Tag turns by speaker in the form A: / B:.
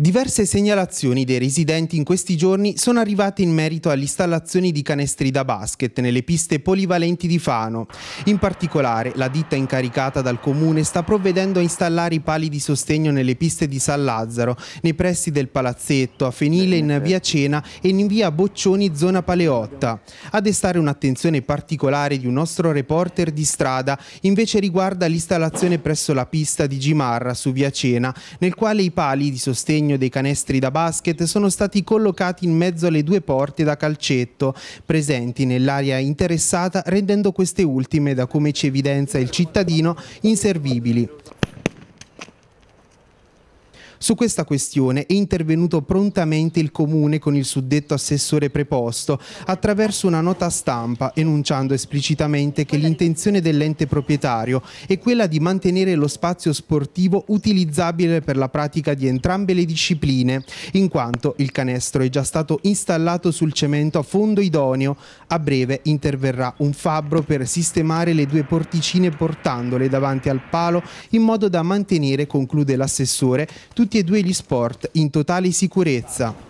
A: Diverse segnalazioni dei residenti in questi giorni sono arrivate in merito all'installazione di canestri da basket nelle piste polivalenti di Fano. In particolare, la ditta incaricata dal comune sta provvedendo a installare i pali di sostegno nelle piste di San Lazzaro, nei pressi del Palazzetto, a Fenile in via Cena e in via Boccioni zona Paleotta. A destare un'attenzione particolare di un nostro reporter di strada invece riguarda l'installazione presso la pista di Gimarra su via Cena, nel quale i pali di sostegno disegno dei canestri da basket sono stati collocati in mezzo alle due porte da calcetto presenti nell'area interessata rendendo queste ultime, da come ci evidenzia il cittadino, inservibili. Su questa questione è intervenuto prontamente il Comune con il suddetto assessore preposto attraverso una nota stampa enunciando esplicitamente che l'intenzione dell'ente proprietario è quella di mantenere lo spazio sportivo utilizzabile per la pratica di entrambe le discipline, in quanto il canestro è già stato installato sul cemento a fondo idoneo. A breve interverrà un fabbro per sistemare le due porticine portandole davanti al palo in modo da mantenere, conclude l'assessore, tutti tutti e due gli sport in totale sicurezza.